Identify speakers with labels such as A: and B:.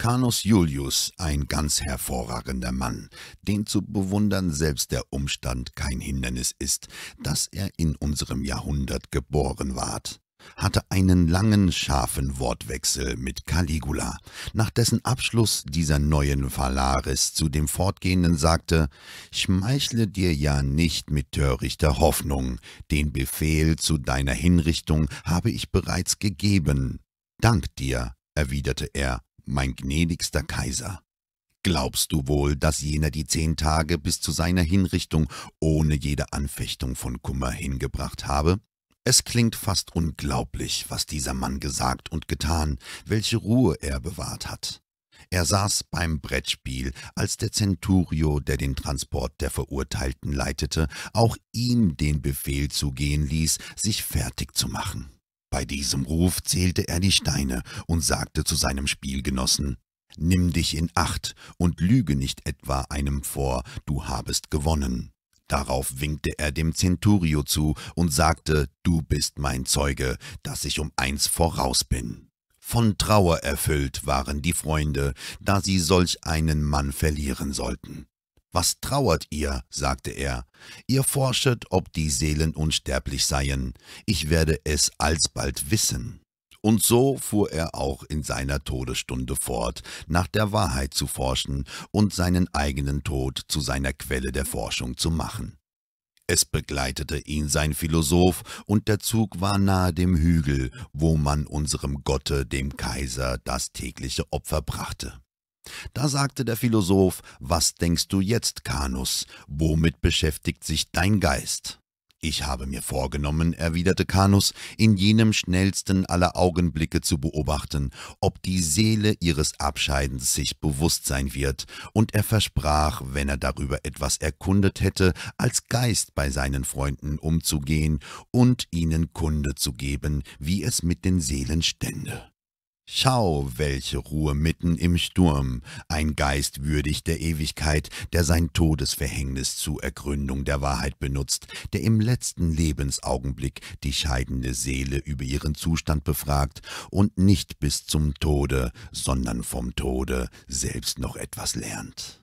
A: Canus Julius, ein ganz hervorragender Mann, den zu bewundern selbst der Umstand kein Hindernis ist, dass er in unserem Jahrhundert geboren ward hatte einen langen, scharfen Wortwechsel mit Caligula, nach dessen Abschluss dieser neuen Phalaris zu dem Fortgehenden sagte, »Schmeichle dir ja nicht mit törichter Hoffnung, den Befehl zu deiner Hinrichtung habe ich bereits gegeben. Dank dir«, erwiderte er, mein gnädigster Kaiser, glaubst du wohl, dass jener die zehn Tage bis zu seiner Hinrichtung ohne jede Anfechtung von Kummer hingebracht habe? Es klingt fast unglaublich, was dieser Mann gesagt und getan, welche Ruhe er bewahrt hat. Er saß beim Brettspiel, als der Centurio, der den Transport der Verurteilten leitete, auch ihm den Befehl zugehen ließ, sich fertig zu machen. Bei diesem Ruf zählte er die Steine und sagte zu seinem Spielgenossen, Nimm dich in Acht und lüge nicht etwa einem vor, du habest gewonnen. Darauf winkte er dem Centurio zu und sagte, Du bist mein Zeuge, dass ich um eins voraus bin. Von Trauer erfüllt waren die Freunde, da sie solch einen Mann verlieren sollten. Was trauert ihr? sagte er. Ihr forschet, ob die Seelen unsterblich seien. Ich werde es alsbald wissen. Und so fuhr er auch in seiner Todesstunde fort, nach der Wahrheit zu forschen und seinen eigenen Tod zu seiner Quelle der Forschung zu machen. Es begleitete ihn sein Philosoph, und der Zug war nahe dem Hügel, wo man unserem Gotte, dem Kaiser, das tägliche Opfer brachte. Da sagte der Philosoph, was denkst du jetzt, Canus, womit beschäftigt sich dein Geist? Ich habe mir vorgenommen, erwiderte Canus, in jenem schnellsten aller Augenblicke zu beobachten, ob die Seele ihres Abscheidens sich bewusst sein wird, und er versprach, wenn er darüber etwas erkundet hätte, als Geist bei seinen Freunden umzugehen und ihnen Kunde zu geben, wie es mit den Seelen stände. Schau, welche Ruhe mitten im Sturm, ein Geist würdig der Ewigkeit, der sein Todesverhängnis zur Ergründung der Wahrheit benutzt, der im letzten Lebensaugenblick die scheidende Seele über ihren Zustand befragt und nicht bis zum Tode, sondern vom Tode selbst noch etwas lernt.